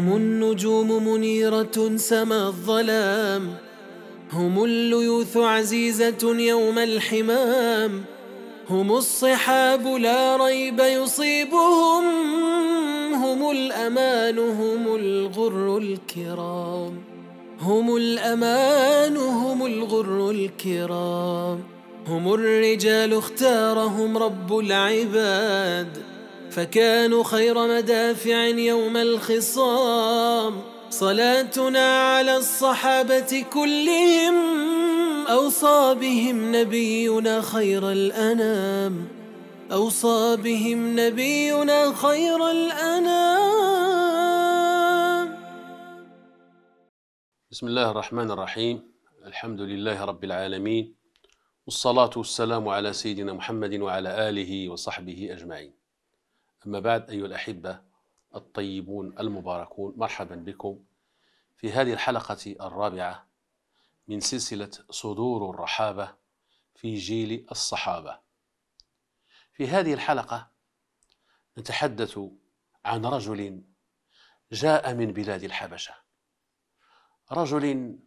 هم النجوم منيرة سما الظلام هم الليوث عزيزة يوم الحمام هم الصحاب لا ريب يصيبهم هم الأمان هم الغر الكرام هم الأمان هم الغر الكرام هم الرجال اختارهم رب العباد فكانوا خير مدافع يوم الخصام صلاتنا على الصحابة كلهم أوصى بهم نبينا خير الأنام أوصى بهم نبينا خير الأنام بسم الله الرحمن الرحيم الحمد لله رب العالمين والصلاة والسلام على سيدنا محمد وعلى آله وصحبه أجمعين أما بعد أيها الأحبة الطيبون المباركون مرحبا بكم في هذه الحلقة الرابعة من سلسلة صدور الرحابة في جيل الصحابة في هذه الحلقة نتحدث عن رجل جاء من بلاد الحبشة رجل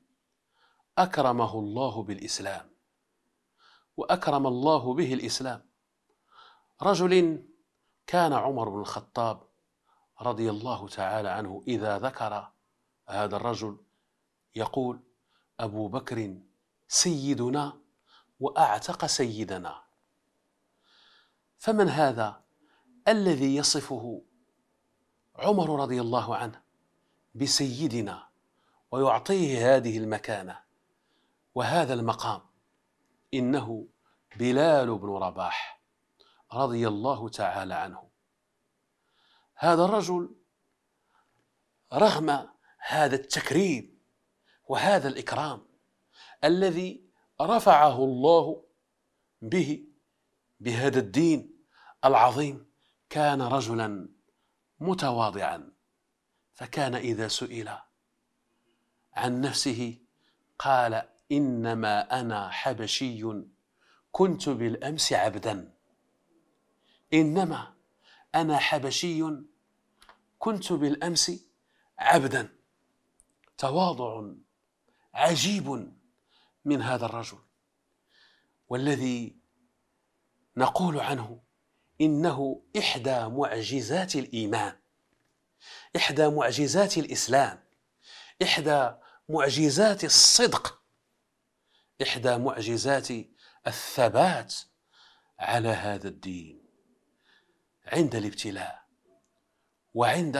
أكرمه الله بالإسلام وأكرم الله به الإسلام رجل كان عمر بن الخطاب رضي الله تعالى عنه إذا ذكر هذا الرجل يقول أبو بكر سيدنا وأعتق سيدنا فمن هذا الذي يصفه عمر رضي الله عنه بسيدنا ويعطيه هذه المكانة وهذا المقام إنه بلال بن رباح رضي الله تعالى عنه هذا الرجل رغم هذا التكريم وهذا الإكرام الذي رفعه الله به بهذا الدين العظيم كان رجلا متواضعا فكان إذا سئل عن نفسه قال إنما أنا حبشي كنت بالأمس عبدا إنما أنا حبشي كنت بالأمس عبدا تواضع عجيب من هذا الرجل والذي نقول عنه إنه إحدى معجزات الإيمان إحدى معجزات الإسلام إحدى معجزات الصدق إحدى معجزات الثبات على هذا الدين عند الابتلاء وعند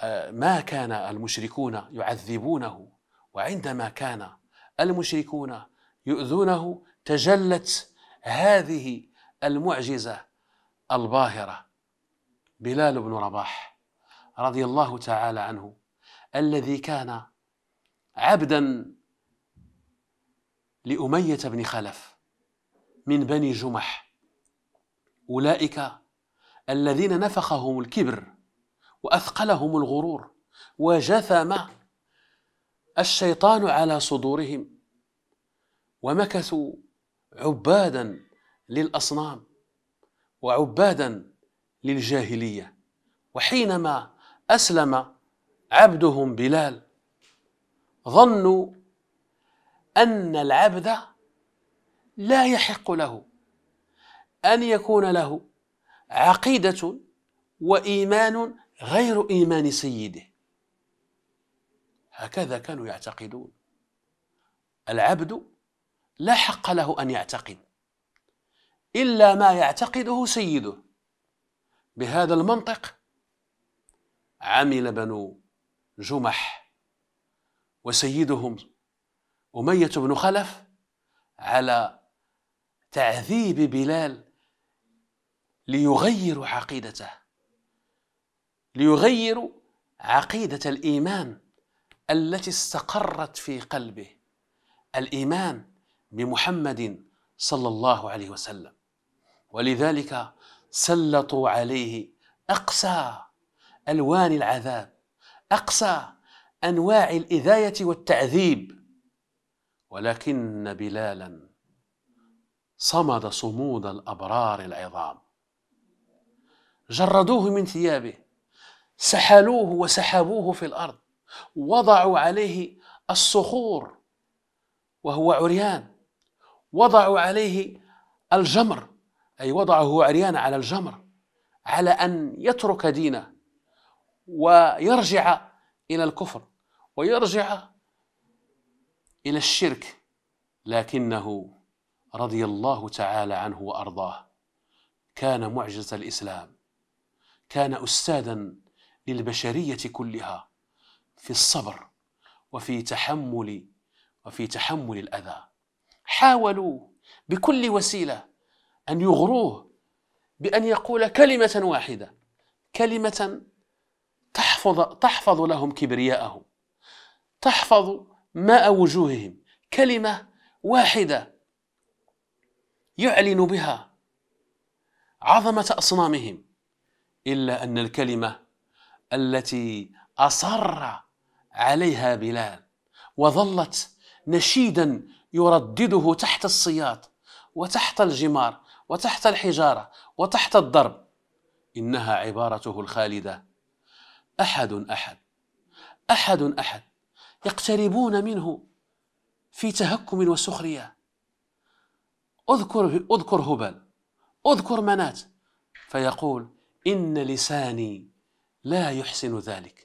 آه، ما كان المشركون يعذبونه وعندما كان المشركون يؤذونه تجلت هذه المعجزه الباهره بلال بن رباح رضي الله تعالى عنه الذي كان عبدا لاميه بن خلف من بني جمح أولئك الذين نفخهم الكبر وأثقلهم الغرور وجثم الشيطان على صدورهم ومكثوا عبادا للأصنام وعبادا للجاهلية وحينما أسلم عبدهم بلال ظنوا أن العبد لا يحق له أن يكون له عقيدة وإيمان غير إيمان سيده هكذا كانوا يعتقدون العبد لا حق له أن يعتقد إلا ما يعتقده سيده بهذا المنطق عمل بنو جمح وسيدهم أمية بن خلف على تعذيب بلال ليغيروا عقيدته ليغيروا عقيدة الإيمان التي استقرت في قلبه الإيمان بمحمد صلى الله عليه وسلم ولذلك سلطوا عليه أقسى ألوان العذاب أقسى أنواع الإذاية والتعذيب ولكن بلالا صمد صمود الأبرار العظام جردوه من ثيابه سحلوه وسحبوه في الارض وضعوا عليه الصخور وهو عريان وضعوا عليه الجمر اي وضعه عريان على الجمر على ان يترك دينه ويرجع الى الكفر ويرجع الى الشرك لكنه رضي الله تعالى عنه وارضاه كان معجزه الاسلام كان أستاذا للبشرية كلها في الصبر وفي تحمل وفي تحمل الأذى حاولوا بكل وسيلة أن يغروه بأن يقول كلمة واحدة كلمة تحفظ تحفظ لهم كبرياءهم تحفظ ماء وجوههم كلمة واحدة يعلن بها عظمة أصنامهم إلا أن الكلمة التي أصر عليها بلال وظلت نشيدا يردده تحت السياط وتحت الجمار وتحت الحجارة وتحت الضرب إنها عبارته الخالدة أحد أحد أحد أحد يقتربون منه في تهكم وسخرية أذكر أذكر هبل أذكر منات فيقول إن لساني لا يحسن ذلك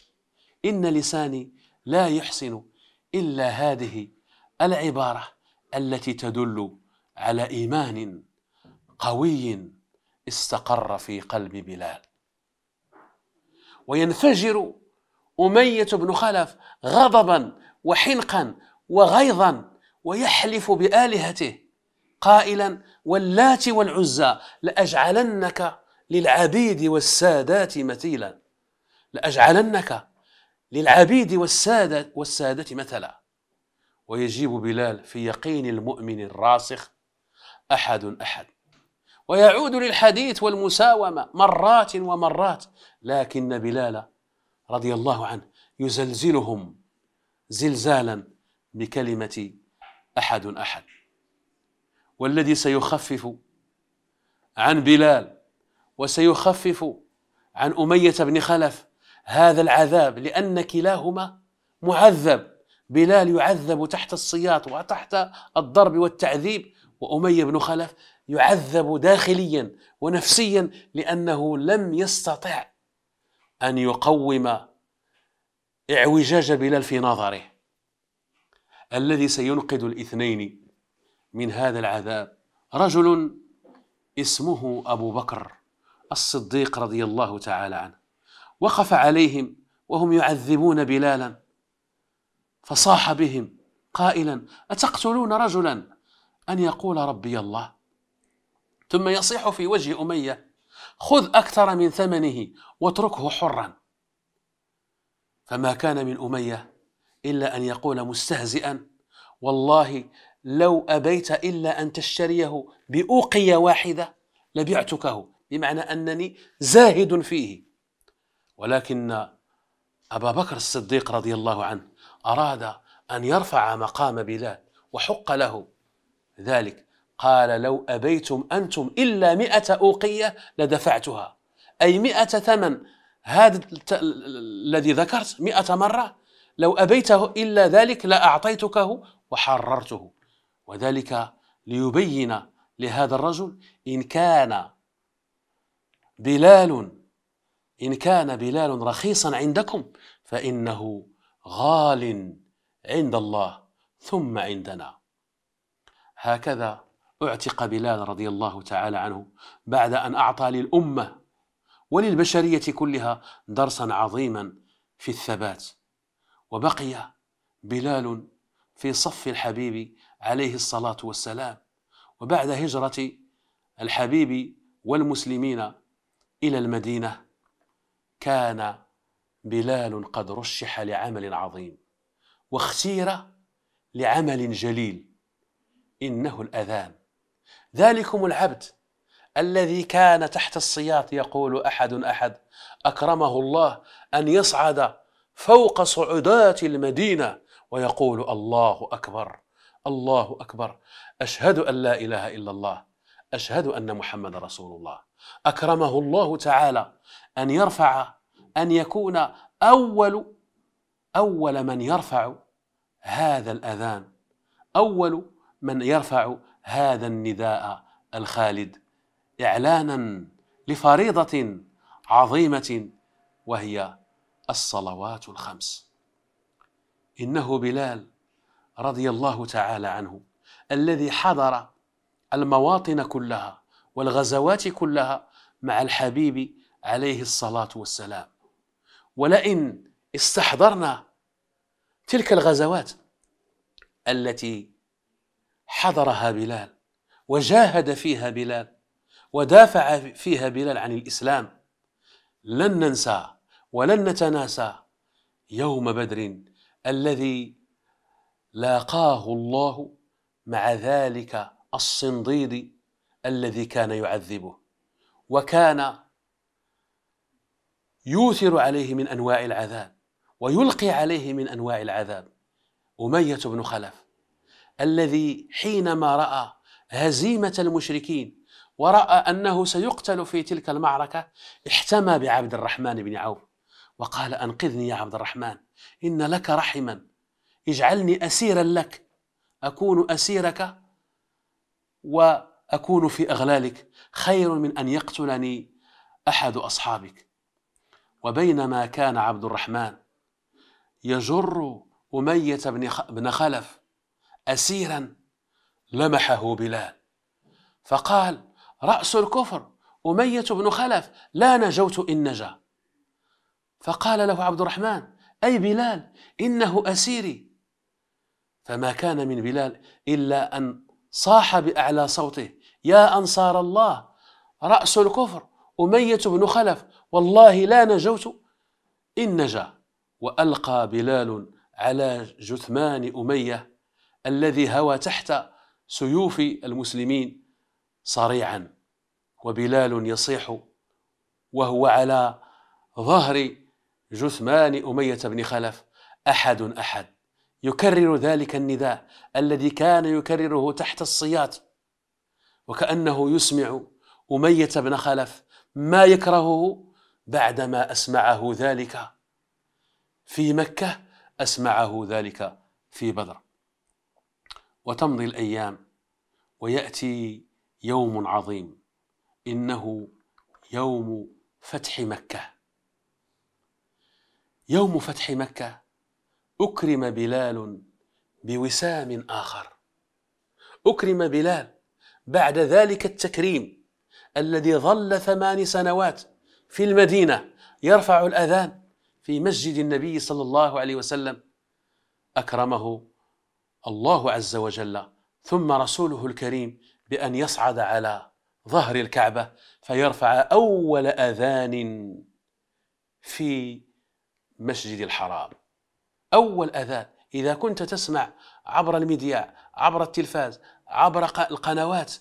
إن لساني لا يحسن إلا هذه العبارة التي تدل على إيمان قوي استقر في قلب بلال وينفجر أمية بن خلف غضبا وحنقا وغيظا ويحلف بآلهته قائلا واللات والعزى لأجعلنك للعبيد والسادات مثيلا لأجعلنك للعبيد والسادة والسادة مثلا ويجيب بلال في يقين المؤمن الراسخ أحد أحد ويعود للحديث والمساومة مرات ومرات لكن بلال رضي الله عنه يزلزلهم زلزالا بكلمة أحد أحد والذي سيخفف عن بلال وسيخفف عن أمية بن خلف هذا العذاب لأن كلاهما معذب بلال يعذب تحت السياط وتحت الضرب والتعذيب وأمية بن خلف يعذب داخليا ونفسيا لأنه لم يستطع أن يقوم اعوجاج بلال في نظره الذي سينقذ الاثنين من هذا العذاب رجل اسمه أبو بكر الصديق رضي الله تعالى عنه وقف عليهم وهم يعذبون بلالا فصاح بهم قائلا أتقتلون رجلا أن يقول ربي الله ثم يصيح في وجه أمية خذ أكثر من ثمنه واتركه حرا فما كان من أمية إلا أن يقول مستهزئا والله لو أبيت إلا أن تشتريه بأوقية واحدة لبعتكه بمعنى أنني زاهد فيه ولكن أبا بكر الصديق رضي الله عنه أراد أن يرفع مقام بلال وحق له ذلك قال لو أبيتم أنتم إلا مئة أوقية لدفعتها أي مئة ثمن هذا الذي ذكرت مئة مرة لو أبيته إلا ذلك لأعطيتكه وحررته وذلك ليبين لهذا الرجل إن كان بلال إن كان بلال رخيصا عندكم فإنه غال عند الله ثم عندنا هكذا اعتق بلال رضي الله تعالى عنه بعد أن أعطى للأمة وللبشرية كلها درسا عظيما في الثبات وبقي بلال في صف الحبيب عليه الصلاة والسلام وبعد هجرة الحبيب والمسلمين إلى المدينة كان بلال قد رشح لعمل عظيم واختير لعمل جليل إنه الأذان ذلكم العبد الذي كان تحت الصياط يقول أحد أحد أكرمه الله أن يصعد فوق صعودات المدينة ويقول الله أكبر الله أكبر أشهد أن لا إله إلا الله أشهد أن محمد رسول الله اكرمه الله تعالى ان يرفع ان يكون اول اول من يرفع هذا الاذان اول من يرفع هذا النداء الخالد اعلانا لفريضه عظيمه وهي الصلوات الخمس انه بلال رضي الله تعالى عنه الذي حضر المواطن كلها والغزوات كلها مع الحبيب عليه الصلاة والسلام ولئن استحضرنا تلك الغزوات التي حضرها بلال وجاهد فيها بلال ودافع فيها بلال عن الإسلام لن ننسى ولن نتناسى يوم بدر الذي لاقاه الله مع ذلك الصنديد الذي كان يعذبه وكان يوثر عليه من انواع العذاب ويلقي عليه من انواع العذاب اميه بن خلف الذي حينما راى هزيمه المشركين وراى انه سيقتل في تلك المعركه احتمى بعبد الرحمن بن عوف وقال انقذني يا عبد الرحمن ان لك رحما اجعلني اسيرا لك اكون اسيرك و أكون في أغلالك خير من أن يقتلني أحد أصحابك وبينما كان عبد الرحمن يجر أمية بن خلف أسيرا لمحه بلال فقال رأس الكفر أمية بن خلف لا نجوت إن نجا فقال له عبد الرحمن أي بلال إنه أسيري فما كان من بلال إلا أن صاح بأعلى صوته يا أنصار الله رأس الكفر أمية بن خلف والله لا نجوت إن نجا وألقى بلال على جثمان أمية الذي هوى تحت سيوف المسلمين صريعا وبلال يصيح وهو على ظهر جثمان أمية بن خلف أحد أحد يكرر ذلك النداء الذي كان يكرره تحت الصياط وكأنه يسمع أمية بن خلف ما يكرهه بعدما أسمعه ذلك في مكة أسمعه ذلك في بدر وتمضي الأيام ويأتي يوم عظيم إنه يوم فتح مكة يوم فتح مكة أكرم بلال بوسام آخر أكرم بلال بعد ذلك التكريم الذي ظل ثمان سنوات في المدينة يرفع الأذان في مسجد النبي صلى الله عليه وسلم أكرمه الله عز وجل ثم رسوله الكريم بأن يصعد على ظهر الكعبة فيرفع أول أذان في مسجد الحرام أول أذان إذا كنت تسمع عبر المذياع عبر التلفاز عبر القنوات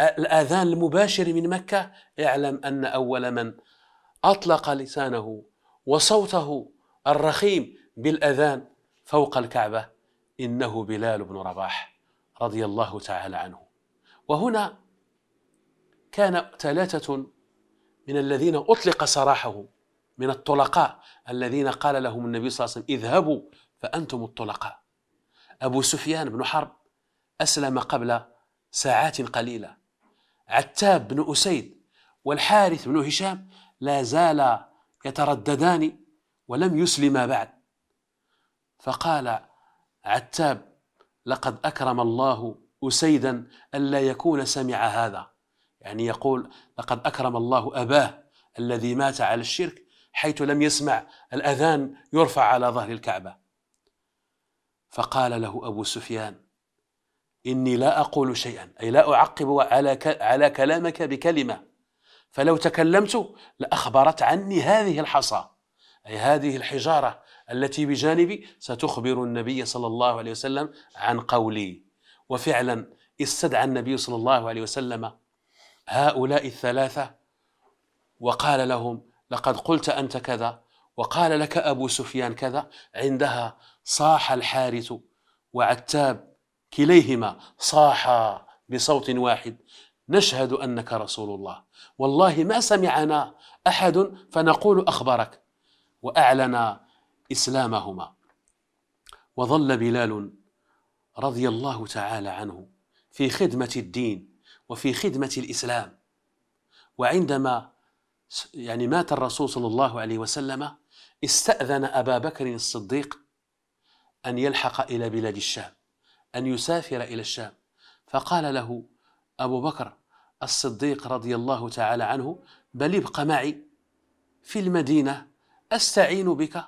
الأذان المباشر من مكة اعلم أن أول من أطلق لسانه وصوته الرخيم بالأذان فوق الكعبة إنه بلال بن رباح رضي الله تعالى عنه وهنا كان ثلاثة من الذين أطلق سراحهم من الطلقاء الذين قال لهم النبي صلى الله عليه وسلم اذهبوا فأنتم الطلقاء أبو سفيان بن حرب أسلم قبل ساعات قليلة عتاب بن أسيد والحارث بن هشام لا زالا يترددان ولم يسلما بعد فقال عتاب لقد أكرم الله أسيدا ألا يكون سمع هذا يعني يقول لقد أكرم الله أباه الذي مات على الشرك حيث لم يسمع الأذان يرفع على ظهر الكعبة فقال له أبو سفيان إني لا أقول شيئا أي لا أعقب على على كلامك بكلمة فلو تكلمت لأخبرت عني هذه الحصى أي هذه الحجارة التي بجانبي ستخبر النبي صلى الله عليه وسلم عن قولي وفعلا استدعى النبي صلى الله عليه وسلم هؤلاء الثلاثة وقال لهم لقد قلت أنت كذا وقال لك أبو سفيان كذا عندها صاح الحارث وعتاب كليهما صاحا بصوت واحد نشهد انك رسول الله والله ما سمعنا احد فنقول اخبرك واعلن اسلامهما وظل بلال رضي الله تعالى عنه في خدمه الدين وفي خدمه الاسلام وعندما يعني مات الرسول صلى الله عليه وسلم استاذن ابا بكر الصديق ان يلحق الى بلاد الشام أن يسافر إلى الشام فقال له أبو بكر الصديق رضي الله تعالى عنه بل ابق معي في المدينة أستعين بك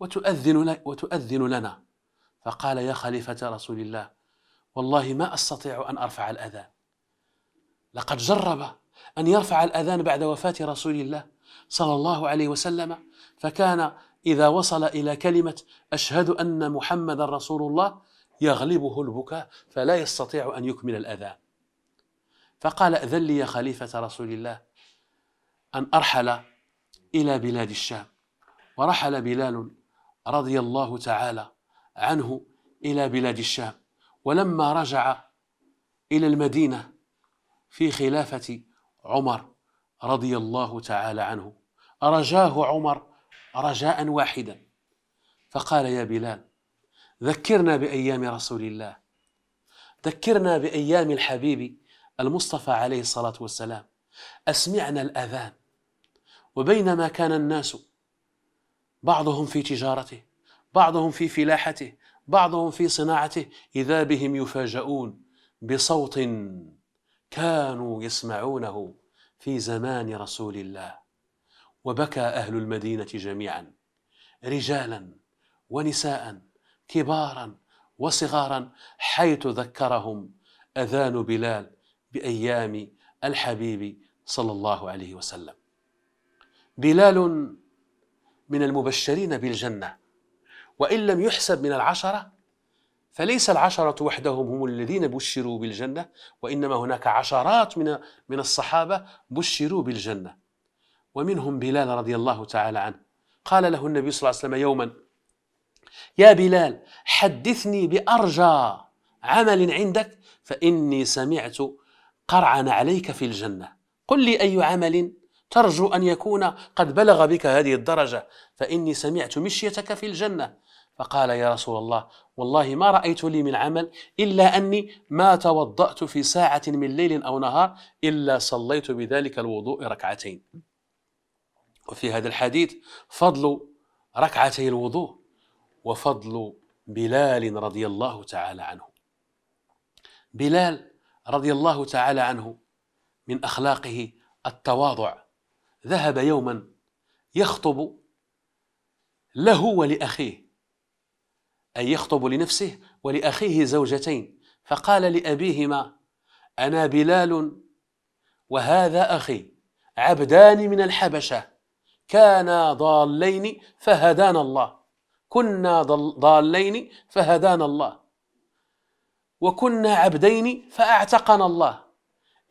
وتؤذن, وتؤذن لنا فقال يا خليفة رسول الله والله ما أستطيع أن أرفع الأذان لقد جرب أن يرفع الأذان بعد وفاة رسول الله صلى الله عليه وسلم فكان إذا وصل إلى كلمة أشهد أن محمد رسول الله يغلبه البكاء فلا يستطيع أن يكمل الأذى فقال أذن لي يا خليفة رسول الله أن أرحل إلى بلاد الشام ورحل بلال رضي الله تعالى عنه إلى بلاد الشام ولما رجع إلى المدينة في خلافة عمر رضي الله تعالى عنه رجاه عمر رجاء واحدا فقال يا بلال ذكرنا بايام رسول الله ذكرنا بايام الحبيب المصطفى عليه الصلاه والسلام اسمعنا الاذان وبينما كان الناس بعضهم في تجارته بعضهم في فلاحته بعضهم في صناعته اذا بهم يفاجؤون بصوت كانوا يسمعونه في زمان رسول الله وبكى اهل المدينه جميعا رجالا ونساء كبارا وصغارا حيث ذكرهم اذان بلال بايام الحبيب صلى الله عليه وسلم بلال من المبشرين بالجنه وان لم يحسب من العشره فليس العشرة وحدهم هم الذين بشروا بالجنة وإنما هناك عشرات من من الصحابة بشروا بالجنة ومنهم بلال رضي الله تعالى عنه قال له النبي صلى الله عليه وسلم يوما يا بلال حدثني بأرجى عمل عندك فإني سمعت قرعن عليك في الجنة قل لي أي عمل ترجو أن يكون قد بلغ بك هذه الدرجة فإني سمعت مشيتك في الجنة فقال يا رسول الله والله ما رأيت لي من عمل إلا أني ما توضأت في ساعة من ليل أو نهار إلا صليت بذلك الوضوء ركعتين وفي هذا الحديث فضل ركعتي الوضوء وفضل بلال رضي الله تعالى عنه بلال رضي الله تعالى عنه من اخلاقه التواضع ذهب يوما يخطب له ولاخيه اي يخطب لنفسه ولاخيه زوجتين فقال لابيهما انا بلال وهذا اخي عبدان من الحبشه كانا ضالين فهدانا الله كنا ضالين فهدانا الله وكنا عبدين فأعتقنا الله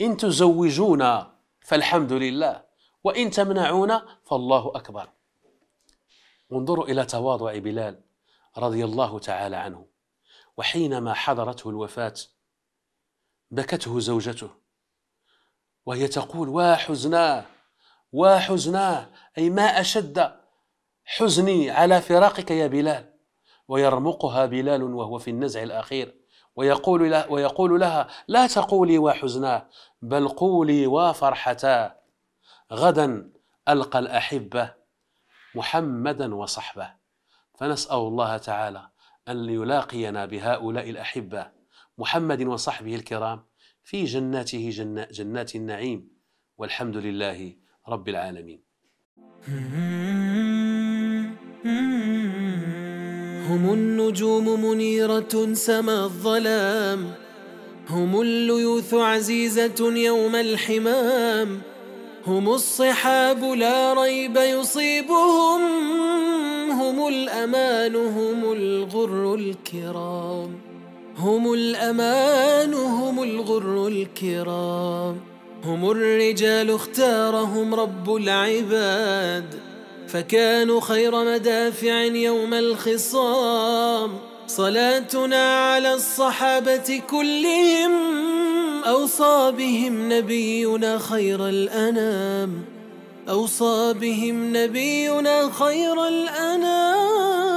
إن تزوجونا فالحمد لله وإن تمنعونا فالله أكبر انظروا إلى تواضع بلال رضي الله تعالى عنه وحينما حضرته الوفاة بكته زوجته وهي تقول وا حزناه وا حزناه أي ما أشد حزني على فراقك يا بلال ويرمقها بلال وهو في النزع الأخير ويقول لها, ويقول لها لا تقولي وحزنا بل قولي وفرحتا غدا ألقى الأحبة محمدا وصحبه فنسأل الله تعالى أن يلاقينا بهؤلاء الأحبة محمد وصحبه الكرام في جناته جنة جنات النعيم والحمد لله رب العالمين هم النجوم منيرة سما الظلام هم الليوث عزيزة يوم الحمام هم الصحاب لا ريب يصيبهم هم الأمان هم الغر الكرام هم الأمان هم الغر الكرام هم الرجال اختارهم رب العباد فكانوا خير مدافع يوم الخصام صلاتنا على الصحابة كلهم أوصى بهم نبينا خير الأنام أوصى بهم نبينا خير الأنام